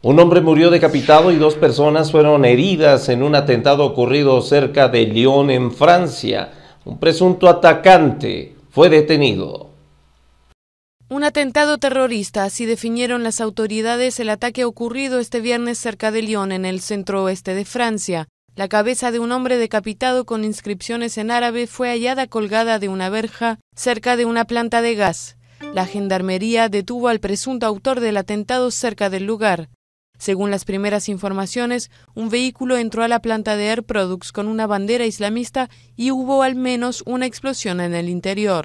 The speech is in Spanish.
Un hombre murió decapitado y dos personas fueron heridas en un atentado ocurrido cerca de Lyon, en Francia. Un presunto atacante fue detenido. Un atentado terrorista, así definieron las autoridades el ataque ocurrido este viernes cerca de Lyon, en el centro oeste de Francia. La cabeza de un hombre decapitado con inscripciones en árabe fue hallada colgada de una verja cerca de una planta de gas. La gendarmería detuvo al presunto autor del atentado cerca del lugar. Según las primeras informaciones, un vehículo entró a la planta de Air Products con una bandera islamista y hubo al menos una explosión en el interior.